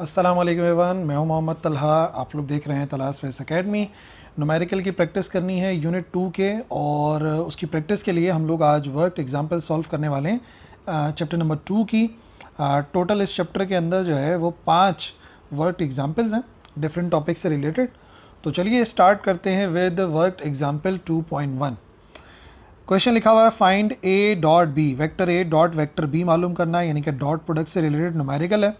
अस्सलाम वालेकुम एवान मैं हूं मोहम्मद तलहा आप लोग देख रहे हैं तलहा स्पेस अकेडमी नुमेरिकल की प्रैक्टिस करनी है यूनिट टू के और उसकी प्रैक्टिस के लिए हम लोग आज वर्क एग्जांपल सॉल्व करने वाले हैं चैप्टर नंबर टू की टोटल इस चैप्टर के अंदर जो है वो पाँच वर्क एग्जाम्पल्स हैं डिफरेंट टॉपिक से रिलेटेड तो चलिए स्टार्ट करते हैं with work example two question लिखा हुआ है find A dot B vector A dot vector B मालूम करना है यानी कि डॉट प्रोडक्ट से रिलेटेड नोमेरिकल है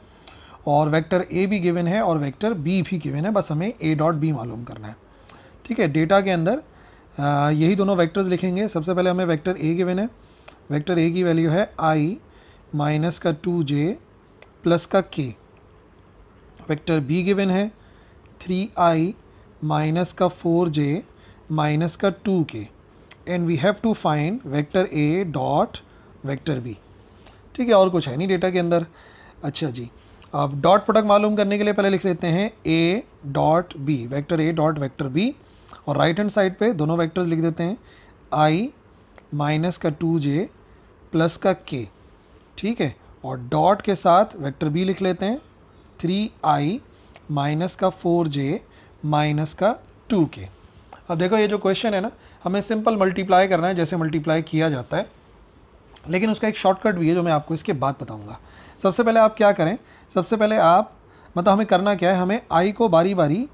और वेक्टर ए भी गिवन है और वेक्टर बी भी गिवन है बस हमें ए डॉट बी मालूम करना है ठीक है डेटा के अंदर आ, यही दोनों वेक्टर्स लिखेंगे सबसे पहले हमें वेक्टर ए गिवन है वेक्टर ए की वैल्यू है आई माइनस का टू जे प्लस का के वेक्टर बी गिवन है थ्री आई माइनस का फोर जे माइनस का two K and we have to find vector A dot vector B ठीक है और कुछ है नहीं डेटा के अंदर अच्छा जी अब डॉट प्रोडक्ट मालूम करने के लिए पहले लिख लेते हैं A dot B vector A dot vector B और राइट हैंड साइड पे दोनों वैक्टर्स लिख देते हैं आई माइनस का टू जे प्लस का के ठीक है और डॉट के साथ वैक्टर बी लिख लेते हैं थ्री आई माइनस का फोर जे माइनस का टू के अब देखो ये जो क्वेश्चन है ना हमें सिंपल मल्टीप्लाई करना है जैसे मल्टीप्लाई किया जाता है लेकिन उसका एक शॉर्टकट भी है जो मैं आपको इसके बाद बताऊंगा सबसे पहले आप क्या करें सबसे पहले आप मतलब हमें करना क्या है हमें आई को बारी बारी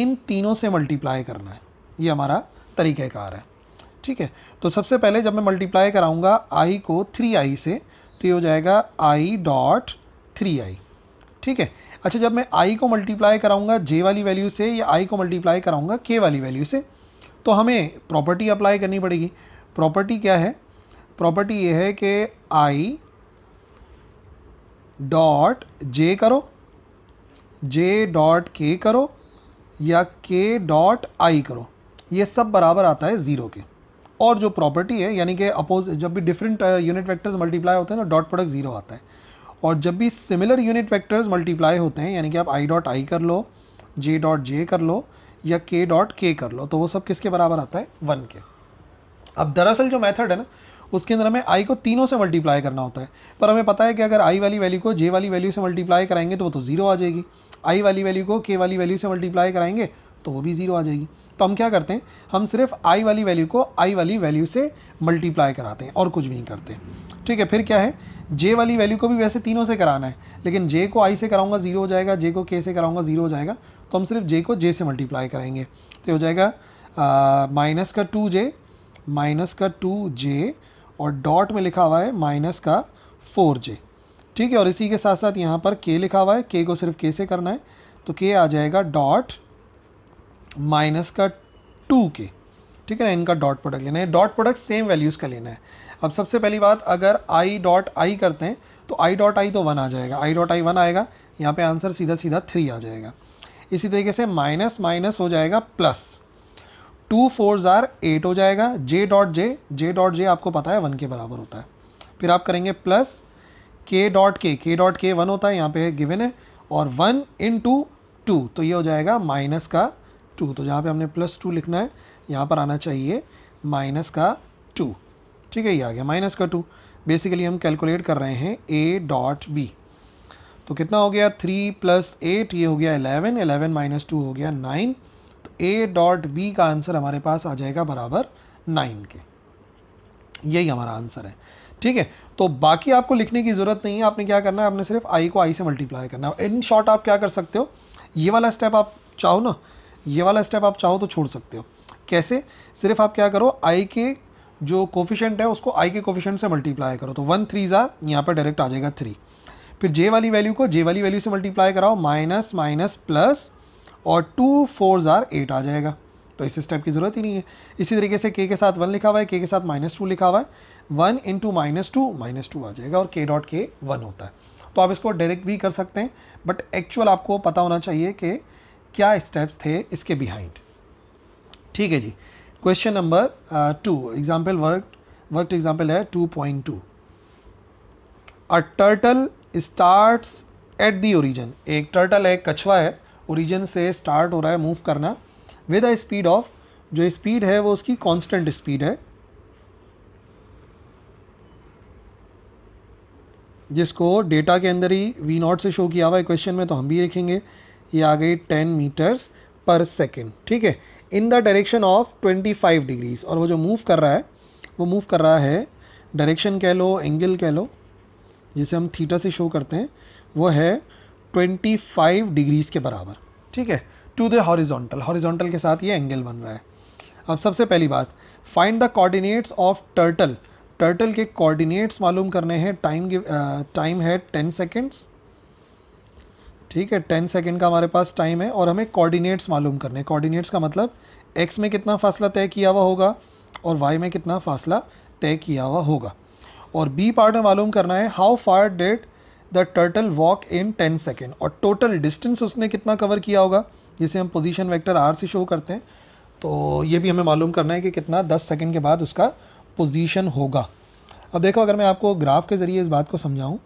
इन तीनों से मल्टीप्लाई करना है ये हमारा तरीक़ाकार है ठीक है तो सबसे पहले जब मैं मल्टीप्लाई कराऊंगा आई को थ्री आई से तो ये हो जाएगा आई डॉट थ्री आई ठीक है अच्छा जब मैं आई को मल्टीप्लाई कराऊंगा जे वाली वैल्यू से या आई को मल्टीप्लाई कराऊंगा के वाली वैल्यू से तो हमें प्रॉपर्टी अप्लाई करनी पड़ेगी प्रॉपर्टी क्या है प्रॉपर्टी ये है कि आई डॉट जे करो जे डॉट के करो या के डॉट आई करो ये सब बराबर आता है ज़ीरो के और जो प्रॉपर्टी है यानी कि अपोज जब भी डिफरेंट यूनिट वेक्टर्स मल्टीप्लाई होते हैं ना डॉट प्रोडक्ट ज़ीरो आता है और जब भी सिमिलर यूनिट वेक्टर्स मल्टीप्लाई होते हैं यानी कि आप आई डॉट आई कर लो जे डॉट जे कर लो या के डॉट के कर लो तो वो सब किसके बराबर आता है वन के अब दरअसल जो मेथड है ना उसके अंदर हमें आई को तीनों से मल्टीप्लाई करना होता है पर हमें पता है कि अगर आई वाली वैल्यू को जे वाली वैल्यू से मल्टीप्लाई कराएंगे तो वो तो ज़ीरो आ जाएगी आई वाली वैल्यू को के वाली वैल्यू से मल्टीप्लाई कराएंगे तो वो भी ज़ीरो आ जाएगी तो हम क्या करते हैं हम सिर्फ आई वाली वैल्यू को आई वाली वैल्यू से मल्टीप्लाई कराते हैं और कुछ भी नहीं करते ठीक है फिर क्या है जे वाली वैल्यू को भी वैसे तीनों से कराना है लेकिन जे को आई से कराऊंगा ज़ीरो हो जाएगा जे को के से कराऊंगा ज़ीरो हो जाएगा तो हम सिर्फ जे को जे से मल्टीप्लाई कराएंगे तो हो जाएगा माइनस का टू जे माइनस का टू जे और डॉट में लिखा हुआ है माइनस का फोर जे ठीक है और इसी के साथ साथ यहाँ पर के लिखा हुआ है के को सिर्फ के से करना है तो के आ जाएगा डॉट माइनस का टू के ठीक है ना इनका डॉट प्रोडक्ट लेना है डॉट प्रोडक्ट सेम वैल्यूज़ का लेना है अब सबसे पहली बात अगर आई डॉट आई करते हैं तो आई डॉट आई तो वन आ जाएगा आई डॉट आई वन आएगा यहाँ पर आंसर सीधा सीधा थ्री आ जाएगा इसी तरीके से माइनस माइनस हो जाएगा plus two four are eight हो जाएगा J dot J J dot J आपको पता है वन के बराबर होता है फिर आप करेंगे प्लस के डॉट के के डॉट के वन होता है यहाँ पे गिवन है और वन इन टू टू तो ये हो जाएगा माइनस का टू तो जहाँ पे हमने प्लस टू लिखना है यहाँ पर आना चाहिए माइनस का टू ठीक है ये आ गया माइनस का टू बेसिकली हम कैलकुलेट कर रहे हैं ए डॉट बी तो कितना हो गया थ्री प्लस एट ये हो गया एलेवन एलेवन माइनस टू हो गया नाइन ए डॉट बी का आंसर हमारे पास आ जाएगा बराबर नाइन के यही हमारा आंसर है ठीक है तो बाकी आपको लिखने की ज़रूरत नहीं है आपने क्या करना है आपने सिर्फ आई को आई से मल्टीप्लाई करना है इन शॉर्ट आप क्या कर सकते हो ये वाला स्टेप आप चाहो ना ये वाला स्टेप आप चाहो तो छोड़ सकते हो कैसे सिर्फ आप क्या करो आई के जो कोफिशेंट है उसको आई के कोफिशेंट से मल्टीप्लाई करो तो वन थ्री ज़ार यहाँ पर डायरेक्ट आ जाएगा थ्री फिर जे वाली वैल्यू को जे वाली वैल्यू से मल्टीप्लाई कराओ माइनस माइनस प्लस और टू फोर ज़ार एट आ जाएगा तो इस स्टेप की ज़रूरत ही नहीं है इसी तरीके से के के साथ वन लिखा हुआ है के के साथ माइनस टू लिखा हुआ है one into minus two minus two आ जाएगा और के डॉट के वन होता है तो आप इसको डायरेक्ट भी कर सकते हैं बट एक्चुअल आपको पता होना चाहिए कि क्या स्टेप्स थे इसके बिहाइंड ठीक है जी question number two example work work example है two point two a turtle start at the origin एक टर्टल है कछुआ है ओरिजिन से स्टार्ट हो रहा है मूव करना विद अ स्पीड ऑफ जो स्पीड है वो उसकी कांस्टेंट स्पीड है जिसको डेटा के अंदर ही वी नॉट से शो किया हुआ है क्वेश्चन में तो हम भी लिखेंगे ये आ गई टेन मीटर्स पर सेकेंड ठीक है in the direction of twenty five degrees और वो जो मूव कर रहा है वो मूव कर रहा है डायरेक्शन कह लो एंगल कह लो जिसे हम थीटा से शो करते हैं वो है 25 डिग्रीज़ के बराबर ठीक है टू द हॉरिजॉन्टल हॉरिजॉन्टल के साथ ये एंगल बन रहा है अब सबसे पहली बात find the coordinates of turtle turtle के कोऑर्डिनेट्स मालूम करने हैं टाइम टाइम है टेन सेकेंड्स ठीक है टेन सेकेंड का हमारे पास टाइम है और हमें कोऑर्डिनेट्स मालूम करने हैं कॉर्डिनेट्स का मतलब एक्स में कितना फासला तय किया हुआ होगा और वाई में कितना फासला तय किया हुआ होगा और बी पार्ट में मालूम करना है how far did the turtle walk in ten second और टोटल डिस्टेंस उसने कितना कवर किया होगा जिसे हम पोजिशन वैक्टर आर से शो करते हैं तो ये भी हमें मालूम करना है कि कितना दस सेकेंड के बाद उसका पोजिशन होगा अब देखो अगर मैं आपको ग्राफ के ज़रिए इस बात को समझाऊँ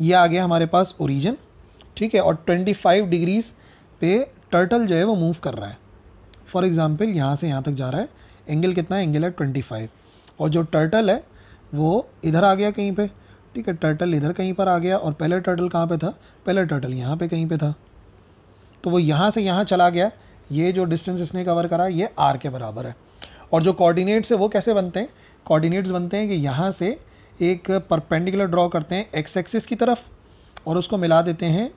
ये आ गया हमारे पास ओरिजन ठीक है और 25 डिग्रीज़ पे टर्टल जो है वो मूव कर रहा है फॉर एग्ज़ाम्पल यहाँ से यहाँ तक जा रहा है एंगल कितना है एंगल है 25 और जो टर्टल है वो इधर आ गया कहीं पर ठीक है टर्टल इधर कहीं पर आ गया और पहले टर्टल कहाँ पे था पहले टर्टल यहाँ पे कहीं पे था तो वो यहाँ से यहाँ चला गया ये जो डिस्टेंस इसने कवर करा ये आर के बराबर है और जो कोऑर्डिनेट्स है वो कैसे बनते हैं कोऑर्डिनेट्स बनते हैं कि यहाँ से एक परपेंडिकुलर ड्रॉ करते हैं एक्स एक्सिस की तरफ और उसको मिला देते हैं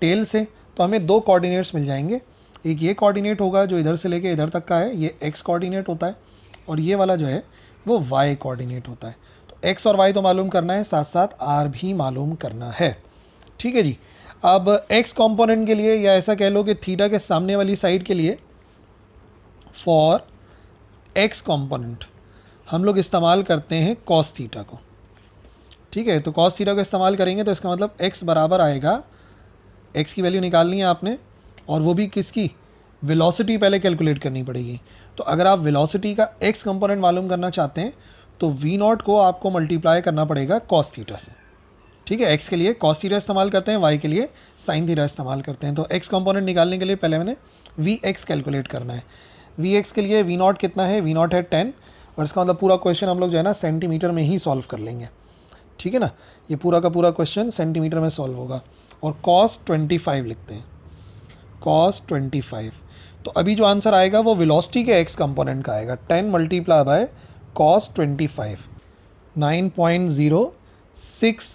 टेल से तो हमें दो कॉर्डिनेट्स मिल जाएंगे एक ये कॉर्डिनेट होगा जो इधर से लेके इधर तक का है ये एक्स कॉर्डिनेट होता है और ये वाला जो है वो वाई कॉर्डिनेट होता है एक्स और वाई तो मालूम करना है साथ साथ आर भी मालूम करना है ठीक है जी अब एक्स कॉम्पोनेंट के लिए या ऐसा कह लो कि थीटा के सामने वाली साइड के लिए फॉर एक्स कॉम्पोनेंट हम लोग इस्तेमाल करते हैं कॉस थीटा को ठीक है तो कॉस थीटा को इस्तेमाल करेंगे तो इसका मतलब एक्स बराबर आएगा एक्स की वैल्यू निकालनी है आपने और वो भी किसकी वेलोसिटी पहले कैलकुलेट करनी पड़ेगी तो अगर आप वेलोसिटी का एक्स कंपोनेंट मालूम करना चाहते हैं तो वी नॉट को आपको मल्टीप्लाई करना पड़ेगा कॉस थीटा से ठीक है एक्स के लिए कॉस थीटा इस्तेमाल करते हैं वाई के लिए साइन थीटा इस्तेमाल करते हैं तो एक्स कंपोनेंट निकालने के लिए पहले मैंने वी एक्स कैलकुलेट करना है वी एक्स के लिए वी नॉट कितना है वी नॉट है टेन और इसका मतलब पूरा क्वेश्चन हम लोग जो है ना सेंटीमीटर में ही सॉल्व कर लेंगे ठीक है ना ये पूरा का पूरा क्वेश्चन सेंटीमीटर में सॉल्व होगा और कॉस ट्वेंटी फाइव लिखते हैं कॉस ट्वेंटी फाइव तो अभी जो आंसर आएगा वो वेलोसिटी के एक्स कंपोनेंट का आएगा ten multiply by cos 25 9.06 six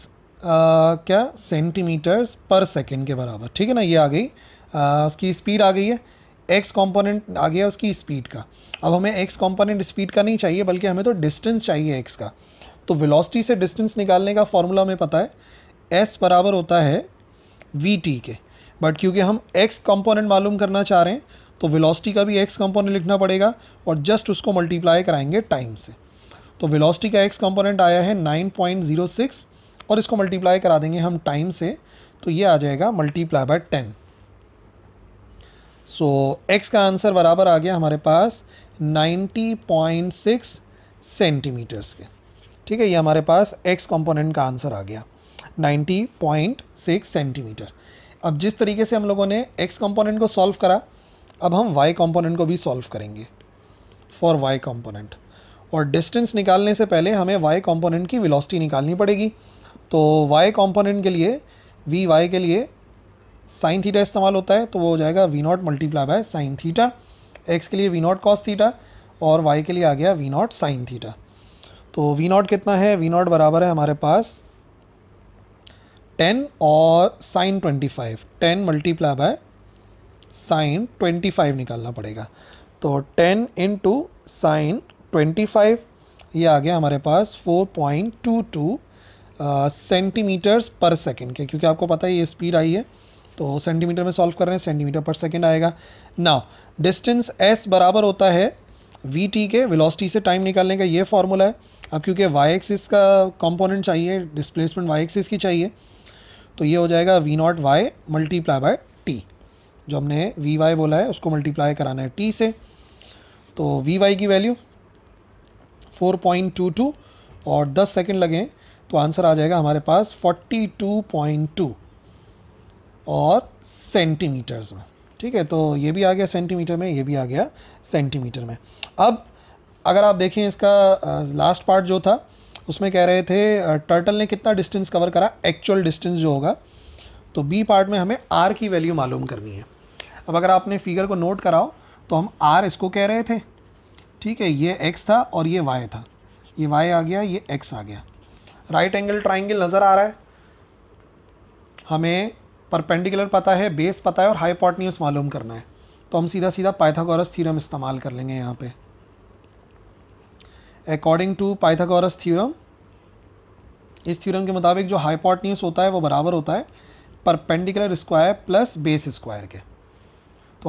क्या सेंटीमीटर्स पर सेकेंड के बराबर ठीक है ना ये आ गई आ, उसकी स्पीड आ गई है एक्स कॉम्पोनेंट आ गया उसकी स्पीड का अब हमें एक्स कॉम्पोनेंट स्पीड का नहीं चाहिए बल्कि हमें तो डिस्टेंस चाहिए एक्स का तो वेलोसिटी से डिस्टेंस निकालने का फॉर्मूला हमें पता है एस बराबर होता है वी टी के बट क्योंकि हम एक्स कॉम्पोनेंट मालूम करना चाह रहे हैं तो वेलोसिटी का भी एक्स कंपोनेंट लिखना पड़ेगा और जस्ट उसको मल्टीप्लाई कराएंगे टाइम से तो वेलोसिटी का एक्स कंपोनेंट आया है 9.06 और इसको मल्टीप्लाई करा देंगे हम टाइम से तो ये आ जाएगा multiply by ten so X का आंसर बराबर आ गया हमारे पास नाइन्टी सेंटीमीटर्स के ठीक है ये हमारे पास एक्स कॉम्पोनेंट का आंसर आ गया 90.6 सेंटीमीटर अब जिस तरीके से हम लोगों ने एक्स कंपोनेंट को सॉल्व करा अब हम y कंपोनेंट को भी सॉल्व करेंगे फॉर y कंपोनेंट और डिस्टेंस निकालने से पहले हमें y कंपोनेंट की वेलोसिटी निकालनी पड़ेगी तो y कंपोनेंट के लिए वी वाई के लिए साइन थीटा इस्तेमाल होता है तो वो हो जाएगा V naught multiply by sine theta X के लिए वी नॉट कॉस थीटा और वाई के लिए आ गया वी नॉट साइन थीटा तो वी नॉट कितना है वी नॉट बराबर है हमारे पास टेन और sine twenty five ten multiply by sine 25 निकालना पड़ेगा तो 10 इंटू साइन फाइव ये आ गया हमारे पास 4.22 सेंटीमीटर्स पर सेकेंड के क्योंकि आपको पता है ये स्पीड आई है तो सेंटीमीटर में सॉल्व कर रहे हैं सेंटीमीटर पर सेकेंड आएगा नाउ डिस्टेंस एस बराबर होता है वी टी के वेलोसिटी से टाइम निकालने का ये फॉर्मूला है अब क्योंकि वाई एक्सिस का कंपोनेंट चाहिए डिस्प्लेसमेंट वाई एक्सिस की चाहिए तो ये हो जाएगा V naught Y multiply by जो हमने वी वाई बोला है उसको मल्टीप्लाई कराना है टी से तो वी वाई की value four point two two और दस सेकेंड लगे तो आंसर आ जाएगा हमारे पास फोर्टी टू पॉइंट टू और सेंटीमीटर्स में ठीक है तो ये भी आ गया सेंटीमीटर में ये भी आ गया सेंटीमीटर में अब अगर आप देखें इसका लास्ट पार्ट जो था उसमें कह रहे थे टर्टल ने कितना डिस्टेंस कवर करा एक्चुअल डिस्टेंस जो होगा तो बी पार्ट में हमें आर की वैल्यू मालूम करनी है अब अगर आपने फिगर को नोट कराओ तो हम आर इसको कह रहे थे ठीक है ये एक्स था और ये वाई था ये वाई आ गया ये एक्स आ गया राइट एंगल ट्राइंगल नज़र आ रहा है हमें परपेंडिकुलर पता है बेस पता है और हाईपोटन्यूस मालूम करना है तो हम सीधा सीधा पाइथागोरस थ्योरम इस्तेमाल कर लेंगे यहाँ पे अकॉर्डिंग टू पाइथागोरस थ्योरम इस थ्योरम के मुताबिक जो हाईपोटन्यूस होता है वो बराबर होता है perpendicular square plus base square के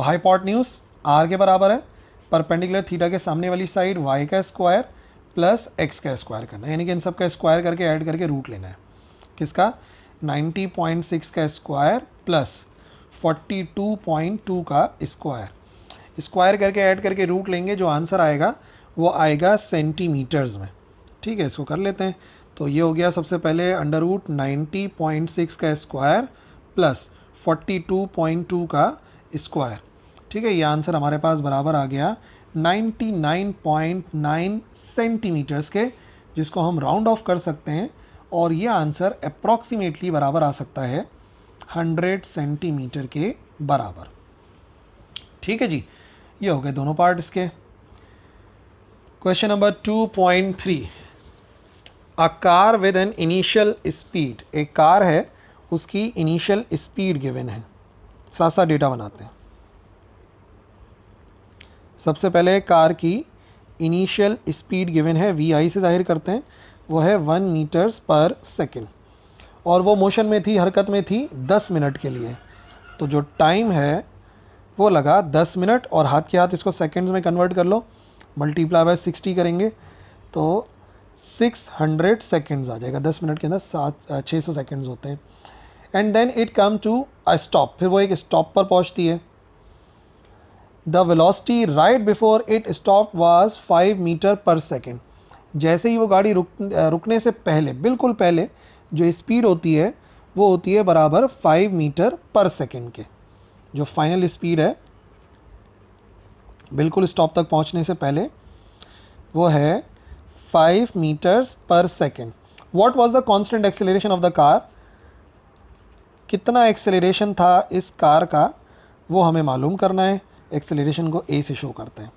तो न्यूज आर के बराबर है परपेंडिकुलर थीटा के सामने वाली साइड वाई का स्क्वायर प्लस एक्स का स्क्वायर करना है यानी कि इन सब का स्क्वायर करके ऐड करके रूट लेना है किसका 90.6 का स्क्वायर प्लस 42.2 का स्क्वायर स्क्वायर करके ऐड करके रूट लेंगे जो आंसर आएगा वो आएगा सेंटीमीटर्स में ठीक है इसको कर लेते हैं तो ये हो गया सबसे पहले अंडर रूट नाइन्टी का square plus forty two point two का स्क्वायर ठीक है ये आंसर हमारे पास बराबर आ गया 99.9 सेंटीमीटर्स के जिसको हम राउंड ऑफ कर सकते हैं और ये आंसर अप्रॉक्सीमेटली बराबर आ सकता है 100 सेंटीमीटर के बराबर ठीक है जी ये हो गए दोनों पार्ट इसके question number 2.3 a car with an initial speed एक कार है उसकी इनिशियल स्पीड गिवन है साथ साथ डेटा बनाते हैं सबसे पहले कार की इनिशियल स्पीड गिवन है वी आई से जाहिर करते हैं वो है वन मीटर्स पर सेकेंड और वो मोशन में थी हरकत में थी दस मिनट के लिए तो जो टाइम है वो लगा दस मिनट और हाथ के हाथ इसको सेकेंड्स में कन्वर्ट कर लो मल्टीप्लाई बाय सिक्सटी करेंगे तो सिक्स हंड्रेड सेकेंड्स आ जाएगा दस मिनट के अंदर सात छः सौ सेकेंड्स होते हैं and then it come to a stop फिर वो एक स्टॉप पर पहुंचती है the velocity right before it stopped was 5 meter per second. जैसे ही वो गाड़ी रुक रुकने से पहले बिल्कुल पहले जो स्पीड होती है वो होती है बराबर 5 मीटर पर सेकेंड के जो फाइनल स्पीड है बिल्कुल स्टॉप तक पहुंचने से पहले वो है 5 metres per second what was the constant acceleration of the car कितना एक्सेलरेशन था इस कार का वो हमें मालूम करना है एक्सेलरेशन को ए से शो करते हैं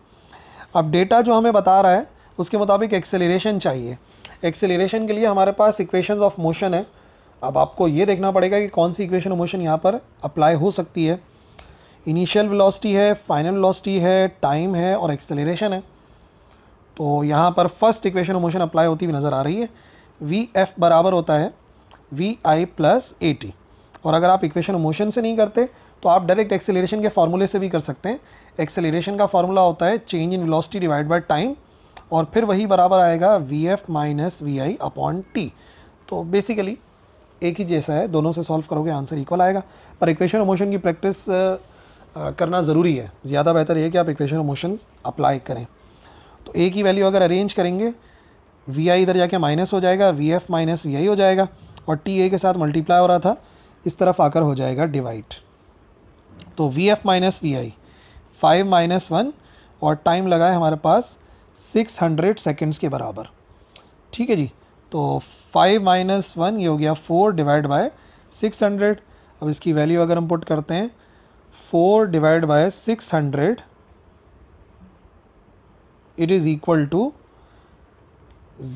अब डेटा जो हमें बता रहा है उसके मुताबिक एक्सेलरेशन चाहिए एक्सेलरेशन के लिए हमारे पास इक्वेशन ऑफ मोशन है अब आपको ये देखना पड़ेगा कि कौन सी इक्वेशन ऑफ मोशन यहाँ पर अप्लाई हो सकती है इनिशियल वेलोसिटी है फाइनल वेलोसिटी है टाइम है और एक्सेलरेशन है तो यहाँ पर first equation of motion apply होती हुई नज़र आ रही है वी एफ बराबर होता है V I plus A T और अगर आप इक्वेशन ऑफ मोशन से नहीं करते तो आप डायरेक्ट एक्सेलेशन के फार्मूले से भी कर सकते हैं एक्सेलेशन का फार्मूला होता है change in velocity divide by time और फिर वही बराबर आएगा V F minus V I upon T तो बेसिकली एक ही जैसा है दोनों से सॉल्व करोगे आंसर इक्वल आएगा पर इक्वेशन ऑफ मोशन की प्रैक्टिस करना ज़रूरी है ज़्यादा बेहतर ये कि आप इक्वेशन ऑफ मोशन अप्लाई करें तो ए की वैल्यू अगर अरेंज करेंगे वी आई इधर जाके माइनस हो जाएगा V F minus V I हो जाएगा और टी ए के साथ मल्टीप्लाई हो रहा था इस तरफ आकर हो जाएगा डिवाइड तो V F minus V I five minus one और टाइम लगा है हमारे पास सिक्स हंड्रेड सेकेंड्स के बराबर ठीक है जी तो फाइव माइनस वन ये हो गया four divide by six hundred अब इसकी वैल्यू अगर हम पुट करते हैं four divide by six hundred it is equal to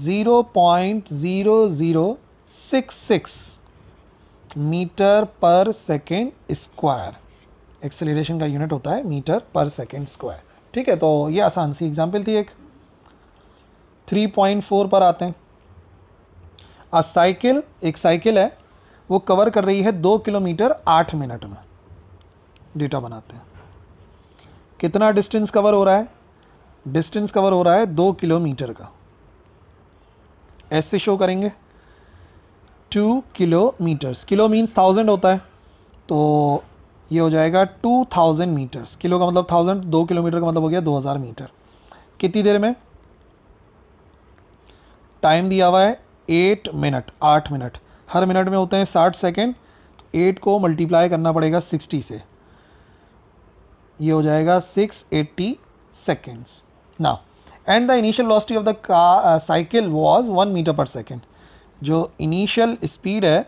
zero point zero zero six six metre per second square acceleration का यूनिट होता है मीटर पर सेकेंड स्क्वायर ठीक है तो ये आसान सी एग्जाम्पल थी एक 3.4 पर आते हैं आ साइकिल एक साइकिल है वो कवर कर रही है दो किलोमीटर आठ मिनट में डेटा बनाते हैं कितना डिस्टेंस कवर हो रहा है डिस्टेंस कवर हो रहा है दो किलोमीटर का ऐसे शो करेंगे two kilometres kilo means thousand होता है तो ये हो जाएगा टू थाउजेंड मीटर्स किलो का मतलब थाउजेंड दो किलोमीटर का मतलब हो गया दो हज़ार मीटर कितनी देर में टाइम दिया हुआ है एट मिनट आठ मिनट हर मिनट में होते हैं साठ सेकेंड एट को मल्टीप्लाई करना पड़ेगा सिक्सटी से ये हो जाएगा सिक्स एट्टी सेकेंड्स ना and the initial velocity of the cycle was one metre per second जो इनिशियल स्पीड है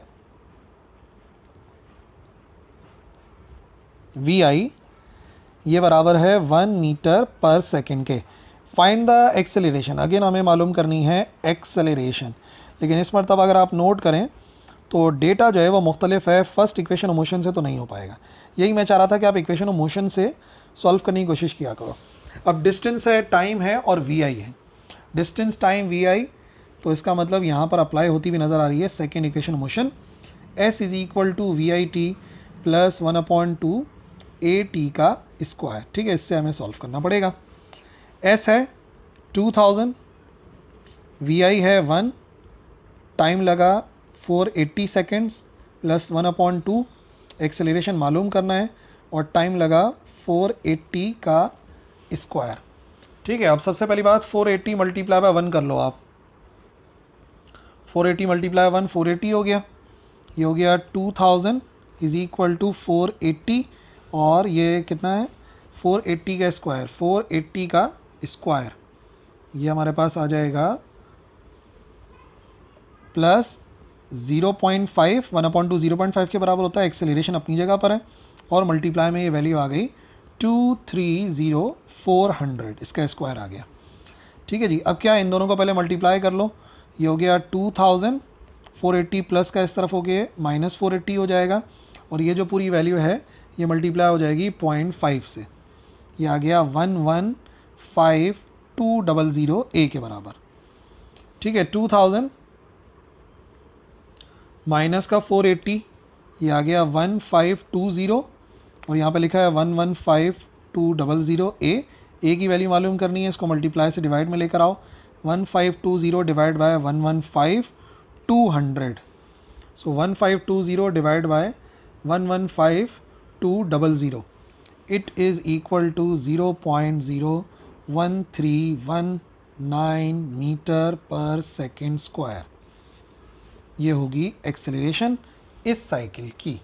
वी आई ये बराबर है वन मीटर पर सेकेंड के फाइंड द एक्सेलेशन अगेन हमें मालूम करनी है एक्सेलेशन लेकिन इस मरतब अगर आप नोट करें तो डेटा जो है वो मुख्तलिफ है फर्स्ट इक्वेशन मोशन से तो नहीं हो पाएगा यही मैं चाह रहा था कि आप इक्वेशन मोशन से सॉल्व करने की कोशिश किया करो अब डिस्टेंस है टाइम है और वी आई है डिस्टेंस टाइम वी आई तो इसका मतलब यहाँ पर अप्लाई होती हुई नज़र आ रही है second equation motion S is equal to V I T plus one upon two A T का स्क्वायर ठीक है इससे हमें सॉल्व करना पड़ेगा एस है टू थाउजेंड वी आई है वन टाइम लगा four eighty seconds plus one upon two acceleration मालूम करना है और टाइम लगा फोर एट्टी का स्क्वायर ठीक है अब सबसे पहली बात four eighty multiply by one कर लो आप four eighty multiply one four eighty हो गया ये हो गया two thousand is equal to four eighty और ये कितना है 480 का स्क्वायर 480 का स्क्वायर ये हमारे पास आ जाएगा plus 0.5 one upon two zero point five के बराबर होता है एक्सेलेशन अपनी जगह पर है और मल्टीप्लाई में ये वैल्यू आ गई two three zero four hundred इसका स्क्वायर आ गया ठीक है जी अब क्या इन दोनों को पहले मल्टीप्लाई कर लो ये हो गया two thousand four eighty plus का इस तरफ हो गया माइनस फोर एट्टी हो जाएगा और ये जो पूरी वैल्यू है ये मल्टीप्लाई हो जाएगी पॉइंट फाइव से ये आ गया one one five two double zero A के बराबर ठीक है टू थाउजेंड माइनस का फोर एट्टी ये आ गया वन फाइव टू ज़ीरो और यहाँ पे लिखा है one one five two double zero A A की वैल्यू मालूम करनी है इसको मल्टीप्लाई से डिवाइड में लेकर आओ one five two zero divide by one one five two hundred so one five two zero divide by one one five two two double zero zero it is equal point zero one three one nine metre per second square ये होगी acceleration इस cycle की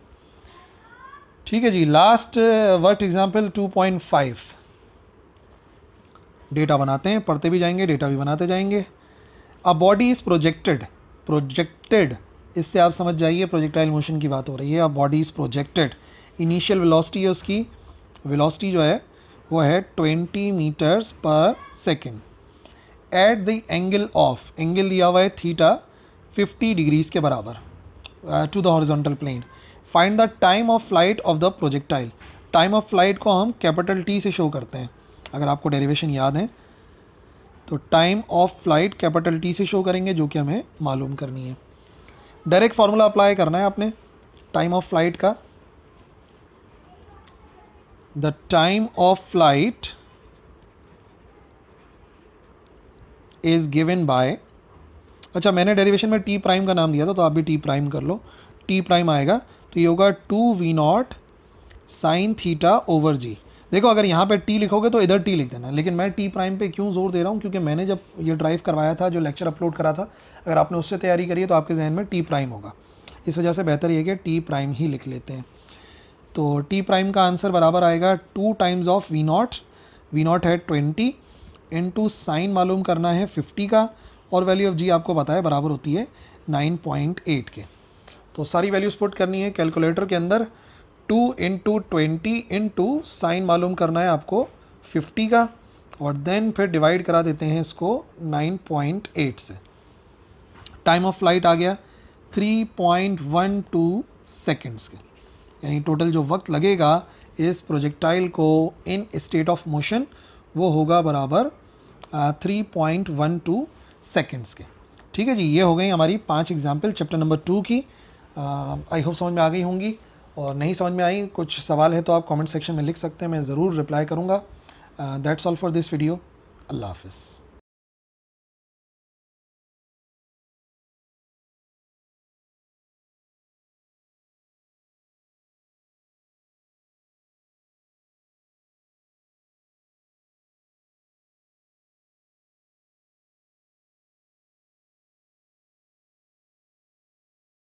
ठीक है जी last work example 2.5 data बनाते हैं पढ़ते भी जाएंगे डेटा भी बनाते जाएंगे a body is projected projected इससे आप समझ जाइए प्रोजेक्टाइल मोशन की बात हो रही है a body is projected initial velocity है उसकी वेलोसिटी जो है वो है twenty metres per second at the angle of angle दिया हुआ है थीटा फिफ्टी डिग्रीज के बराबर to the horizontal plane find the time of flight of the projectile time of flight को हम कैपिटल टी से शो करते हैं अगर आपको डेरिवेशन याद है तो time of flight capital T से शो करेंगे जो कि हमें मालूम करनी है डायरेक्ट फार्मूला अप्लाई करना है आपने टाइम ऑफ फ्लाइट का the time of flight is given by अच्छा मैंने डेरिवेशन में टी प्राइम का नाम दिया था तो आप भी टी प्राइम कर लो टी प्राइम आएगा तो ये होगा two v naught sine theta over g देखो अगर यहाँ पे टी लिखोगे तो इधर टी लिख देना लेकिन मैं टी प्राइम पे क्यों जोर दे रहा हूँ क्योंकि मैंने जब ये ड्राइव करवाया था जो लेक्चर अपलोड करा था अगर आपने उससे तैयारी करी है तो आपके जहन में टी प्राइम होगा इस वजह से बेहतर ये कि टी प्राइम ही लिख लेते हैं तो टी प्राइम का आंसर बराबर आएगा two times of V naught V naught है ट्वेंटी इन टू साइन मालूम करना है फिफ्टी का और वैल्यू ऑफ जी आपको पता है बराबर होती है नाइन पॉइंट एट के तो सारी वैल्यूज़ पुट करनी है कैलकुलेटर के अंदर two into twenty into sine मालूम करना है आपको फिफ्टी का और देन फिर डिवाइड करा देते हैं इसको नाइन पॉइंट एट से टाइम ऑफ फ्लाइट आ गया three point one two seconds के यानी टोटल जो वक्त लगेगा इस प्रोजेक्टाइल को इन स्टेट ऑफ मोशन वो होगा बराबर three point one two seconds के ठीक है जी ये हो गई हमारी पांच एग्जाम्पल चैप्टर नंबर टू की आई होप समझ में आ गई होंगी और नहीं समझ में आई कुछ सवाल है तो आप कमेंट सेक्शन में लिख सकते हैं मैं ज़रूर रिप्लाई करूँगा that's all for this video अल्लाह हाफिज़